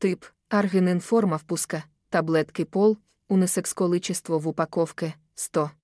Тип аргининформа впуска, таблетки пол, унисекс количество в упаковке 100.